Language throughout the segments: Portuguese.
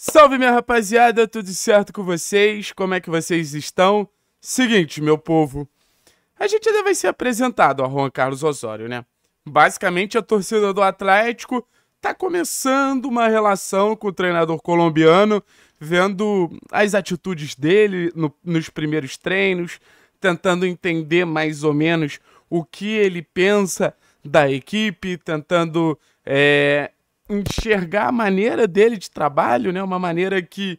Salve minha rapaziada, tudo certo com vocês? Como é que vocês estão? Seguinte, meu povo, a gente ainda vai ser apresentado a Juan Carlos Osório, né? Basicamente, a é torcida do Atlético tá começando uma relação com o treinador colombiano, vendo as atitudes dele no, nos primeiros treinos, tentando entender mais ou menos o que ele pensa da equipe, tentando é, enxergar a maneira dele de trabalho, né? Uma maneira que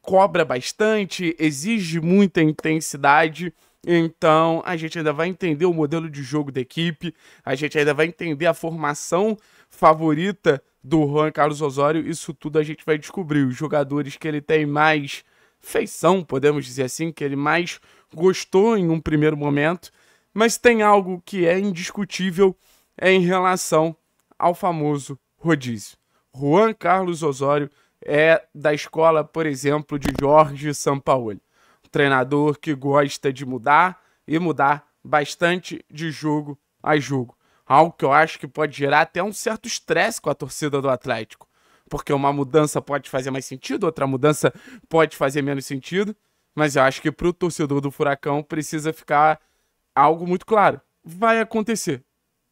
cobra bastante, exige muita intensidade. Então, a gente ainda vai entender o modelo de jogo da equipe, a gente ainda vai entender a formação favorita do Juan Carlos Osório. Isso tudo a gente vai descobrir. Os jogadores que ele tem mais feição, podemos dizer assim, que ele mais gostou em um primeiro momento. Mas tem algo que é indiscutível em relação ao famoso rodízio. Juan Carlos Osório é da escola, por exemplo, de Jorge Sampaoli. treinador que gosta de mudar e mudar bastante de jogo a jogo. Algo que eu acho que pode gerar até um certo estresse com a torcida do Atlético. Porque uma mudança pode fazer mais sentido, outra mudança pode fazer menos sentido. Mas eu acho que para o torcedor do Furacão precisa ficar algo muito claro. Vai acontecer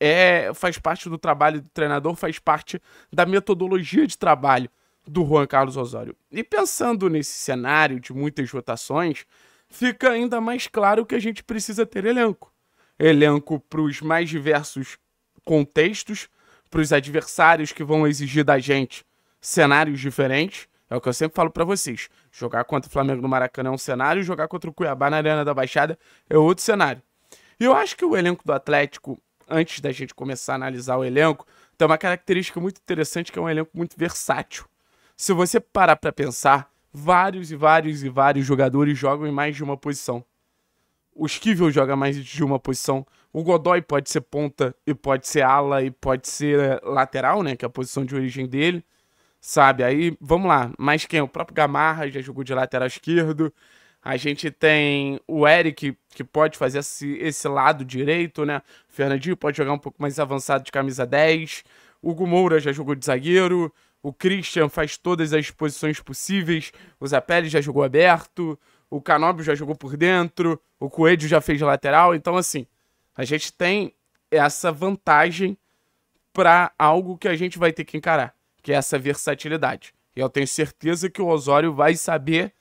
é, faz parte do trabalho do treinador, faz parte da metodologia de trabalho do Juan Carlos Osório. E pensando nesse cenário de muitas rotações, fica ainda mais claro que a gente precisa ter elenco. Elenco para os mais diversos contextos, para os adversários que vão exigir da gente cenários diferentes. É o que eu sempre falo para vocês. Jogar contra o Flamengo no Maracanã é um cenário, jogar contra o Cuiabá na Arena da Baixada é outro cenário. E eu acho que o elenco do Atlético antes da gente começar a analisar o elenco, tem uma característica muito interessante que é um elenco muito versátil. Se você parar para pensar, vários e vários e vários jogadores jogam em mais de uma posição. O Skivel joga mais de uma posição. O Godoy pode ser ponta e pode ser ala e pode ser eh, lateral, né? Que é a posição de origem dele. Sabe? Aí, vamos lá. Mas quem? O próprio Gamarra já jogou de lateral esquerdo. A gente tem o Eric, que pode fazer esse, esse lado direito, né? O Fernandinho pode jogar um pouco mais avançado de camisa 10. O Gumoura já jogou de zagueiro. O Christian faz todas as posições possíveis. O Zapelli já jogou aberto. O Canobio já jogou por dentro. O Coelho já fez lateral. Então, assim, a gente tem essa vantagem para algo que a gente vai ter que encarar, que é essa versatilidade. E eu tenho certeza que o Osório vai saber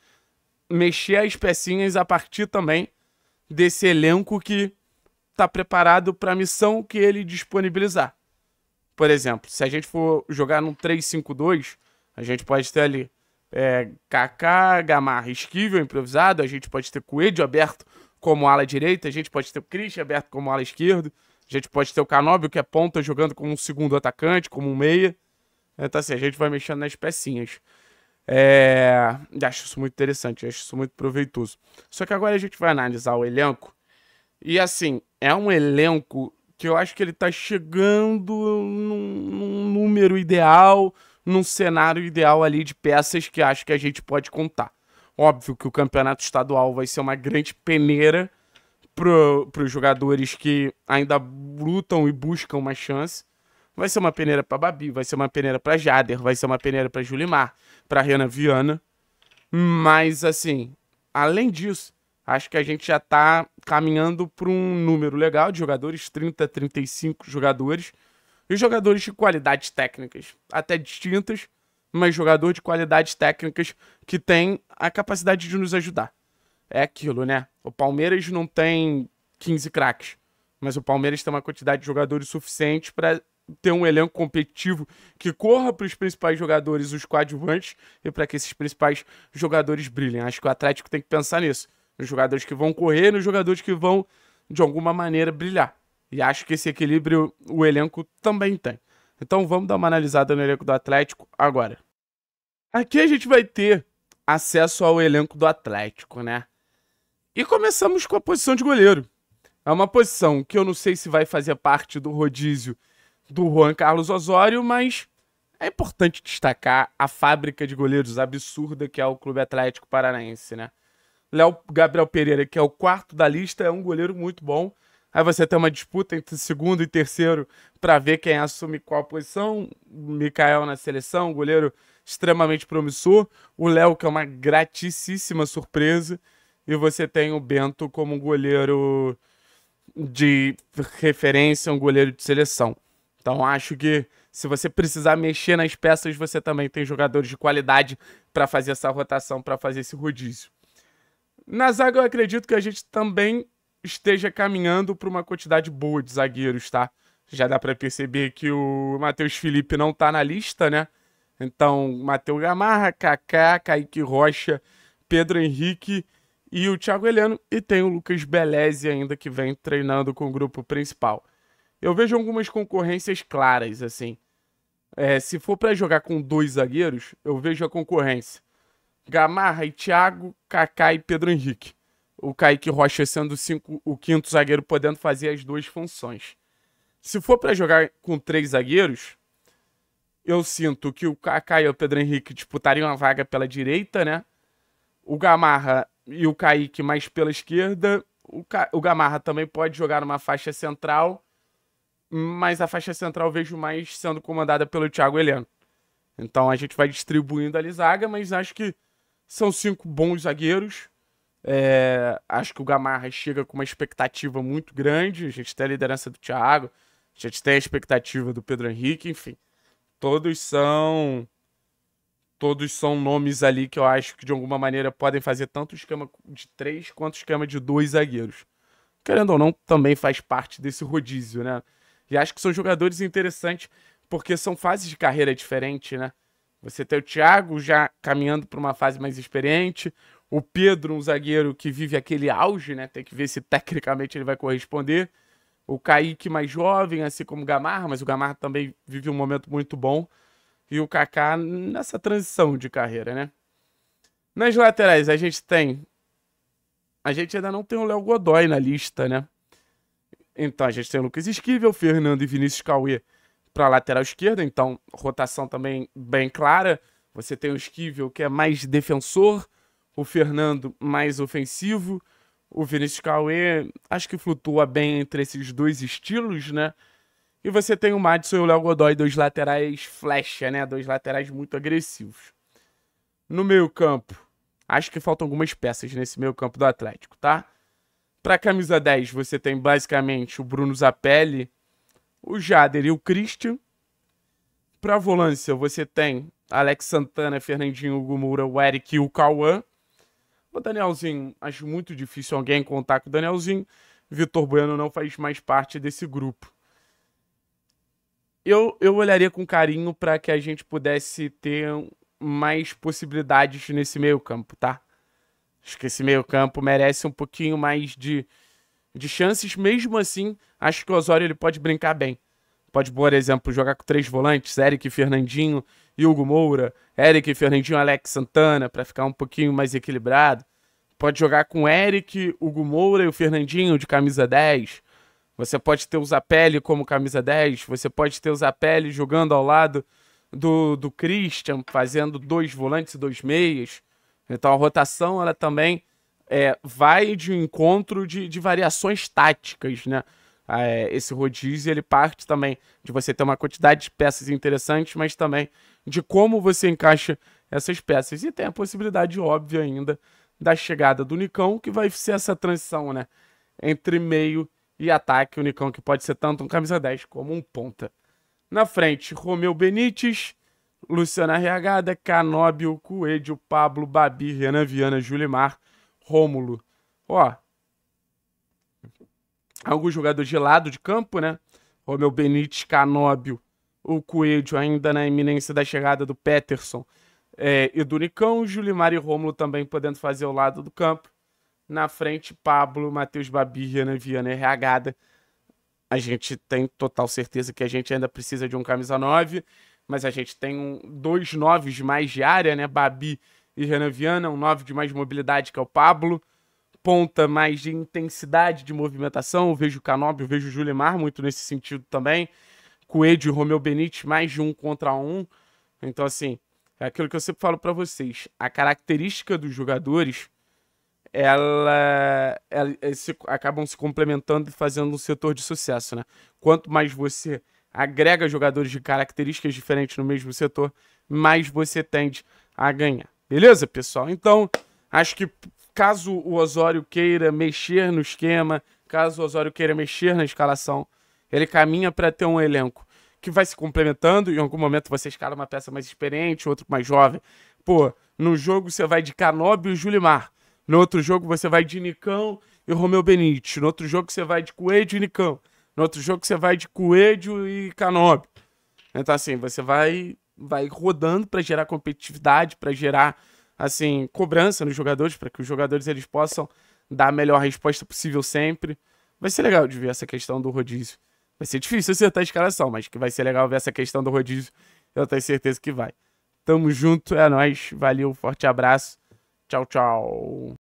mexer as pecinhas a partir também desse elenco que está preparado para a missão que ele disponibilizar. Por exemplo, se a gente for jogar num 3-5-2, a gente pode ter ali é, Kaká, Gamarra, Esquivel improvisado, a gente pode ter Coelho aberto como ala direita, a gente pode ter o Christian aberto como ala esquerdo, a gente pode ter o Canóbio, que é ponta, jogando como um segundo atacante, como um meia. Então, assim, a gente vai mexendo nas pecinhas. É, acho isso muito interessante, acho isso muito proveitoso. Só que agora a gente vai analisar o elenco. E assim, é um elenco que eu acho que ele tá chegando num, num número ideal, num cenário ideal ali de peças que acho que a gente pode contar. Óbvio que o campeonato estadual vai ser uma grande peneira para os jogadores que ainda lutam e buscam uma chance. Vai ser uma peneira pra Babi, vai ser uma peneira pra Jader, vai ser uma peneira pra Julimar, pra Rena Viana. Mas, assim, além disso, acho que a gente já tá caminhando pra um número legal de jogadores, 30, 35 jogadores. E jogadores de qualidades técnicas, até distintas, mas jogador de qualidades técnicas que tem a capacidade de nos ajudar. É aquilo, né? O Palmeiras não tem 15 craques, mas o Palmeiras tem uma quantidade de jogadores suficiente para ter um elenco competitivo que corra para os principais jogadores, os coadjuvantes, e para que esses principais jogadores brilhem. Acho que o Atlético tem que pensar nisso. Nos jogadores que vão correr, nos jogadores que vão, de alguma maneira, brilhar. E acho que esse equilíbrio o elenco também tem. Então vamos dar uma analisada no elenco do Atlético agora. Aqui a gente vai ter acesso ao elenco do Atlético, né? E começamos com a posição de goleiro. É uma posição que eu não sei se vai fazer parte do rodízio do Juan Carlos Osório, mas é importante destacar a fábrica de goleiros absurda que é o Clube Atlético Paranaense, né? Léo Gabriel Pereira, que é o quarto da lista, é um goleiro muito bom. Aí você tem uma disputa entre segundo e terceiro para ver quem assume qual posição. O Mikael na seleção, goleiro extremamente promissor. O Léo, que é uma graticíssima surpresa. E você tem o Bento como um goleiro de referência, um goleiro de seleção. Então acho que se você precisar mexer nas peças, você também tem jogadores de qualidade para fazer essa rotação, para fazer esse rodízio. Na zaga eu acredito que a gente também esteja caminhando para uma quantidade boa de zagueiros, tá? Já dá para perceber que o Matheus Felipe não está na lista, né? Então, Matheus Gamarra, Kaká, Kaique Rocha, Pedro Henrique e o Thiago Heleno. E tem o Lucas Beleze ainda que vem treinando com o grupo principal. Eu vejo algumas concorrências claras, assim. É, se for para jogar com dois zagueiros, eu vejo a concorrência. Gamarra e Thiago, Kaká e Pedro Henrique. O Kaique Rocha sendo cinco, o quinto zagueiro, podendo fazer as duas funções. Se for para jogar com três zagueiros, eu sinto que o Kaká e o Pedro Henrique disputariam a vaga pela direita, né? O Gamarra e o Kaique mais pela esquerda. O, Ca... o Gamarra também pode jogar numa faixa central mas a faixa central vejo mais sendo comandada pelo Thiago Heleno. Então a gente vai distribuindo ali zaga, mas acho que são cinco bons zagueiros. É, acho que o Gamarra chega com uma expectativa muito grande. A gente tem a liderança do Thiago, a gente tem a expectativa do Pedro Henrique, enfim. Todos são. Todos são nomes ali que eu acho que de alguma maneira podem fazer tanto esquema de três quanto esquema de dois zagueiros. Querendo ou não, também faz parte desse rodízio, né? E acho que são jogadores interessantes porque são fases de carreira diferentes, né? Você tem o Thiago já caminhando para uma fase mais experiente, o Pedro, um zagueiro que vive aquele auge, né? Tem que ver se tecnicamente ele vai corresponder. O Kaique mais jovem, assim como o Gamarra, mas o Gamarra também vive um momento muito bom. E o Kaká nessa transição de carreira, né? Nas laterais, a gente tem. A gente ainda não tem o Léo Godoy na lista, né? Então a gente tem o Lucas Esquivel, Fernando e Vinícius Cauê para lateral esquerda, então rotação também bem clara. Você tem o Esquivel que é mais defensor, o Fernando mais ofensivo, o Vinícius Cauê acho que flutua bem entre esses dois estilos, né? E você tem o Madison e o Léo Godoy, dois laterais flecha, né? Dois laterais muito agressivos. No meio campo, acho que faltam algumas peças nesse meio campo do Atlético, tá? Para camisa 10, você tem basicamente o Bruno Zapelli, o Jader e o Christian. Para volância, você tem Alex Santana, Fernandinho Gumura, o Eric e o Cauã. O Danielzinho, acho muito difícil alguém contar com o Danielzinho. Vitor Bueno não faz mais parte desse grupo. Eu, eu olharia com carinho para que a gente pudesse ter mais possibilidades nesse meio campo, tá? Acho que esse meio-campo merece um pouquinho mais de, de chances. Mesmo assim, acho que o Osório ele pode brincar bem. Pode, por exemplo, jogar com três volantes, Eric Fernandinho e Hugo Moura, Eric Fernandinho Alex Santana, para ficar um pouquinho mais equilibrado. Pode jogar com Eric, Hugo Moura e o Fernandinho de camisa 10. Você pode ter o Zapelli como camisa 10. Você pode ter o Zapelli jogando ao lado do, do Christian, fazendo dois volantes e dois meias. Então a rotação ela também é, vai de encontro de, de variações táticas, né? Ah, é, esse rodízio ele parte também de você ter uma quantidade de peças interessantes, mas também de como você encaixa essas peças. E tem a possibilidade óbvia ainda da chegada do Nicão, que vai ser essa transição, né? Entre meio e ataque, o Nicão que pode ser tanto um camisa 10 como um ponta. Na frente, Romeu Benítez, Luciana Regada, Canóbio, Coelho, Pablo, Babi, Renan Viana, Julimar, Rômulo. Ó, alguns jogadores de lado de campo, né? Romeu Benítez, Canóbio, o Coelho ainda na iminência da chegada do Peterson é, e do Nicão, Julimar e Rômulo também podendo fazer o lado do campo. Na frente, Pablo, Matheus Babi, Renan Viana e Regada. A gente tem total certeza que a gente ainda precisa de um camisa 9 mas a gente tem um, dois noves mais de área, né? Babi e Renan Viana, um nove de mais mobilidade que é o Pablo, ponta mais de intensidade de movimentação, eu vejo o eu vejo o Julimar muito nesse sentido também, Coelho e Romeu Benite mais de um contra um, então assim, é aquilo que eu sempre falo para vocês, a característica dos jogadores, ela, ela se, acabam se complementando e fazendo um setor de sucesso, né? Quanto mais você agrega jogadores de características diferentes no mesmo setor, mais você tende a ganhar. Beleza, pessoal? Então, acho que caso o Osório queira mexer no esquema, caso o Osório queira mexer na escalação, ele caminha para ter um elenco que vai se complementando. Em algum momento você escala uma peça mais experiente, outro mais jovem. Pô, no jogo você vai de Canóbio e Julimar. No outro jogo você vai de Nicão e Romeu Benite. No outro jogo você vai de Coelho e Nicão. No outro jogo você vai de coelho e canobi. Então, assim, você vai, vai rodando para gerar competitividade, para gerar, assim, cobrança nos jogadores, para que os jogadores eles possam dar a melhor resposta possível sempre. Vai ser legal de ver essa questão do rodízio. Vai ser difícil acertar a escalação, mas que vai ser legal ver essa questão do rodízio. Eu tenho certeza que vai. Tamo junto, é nóis. Valeu, forte abraço. Tchau, tchau.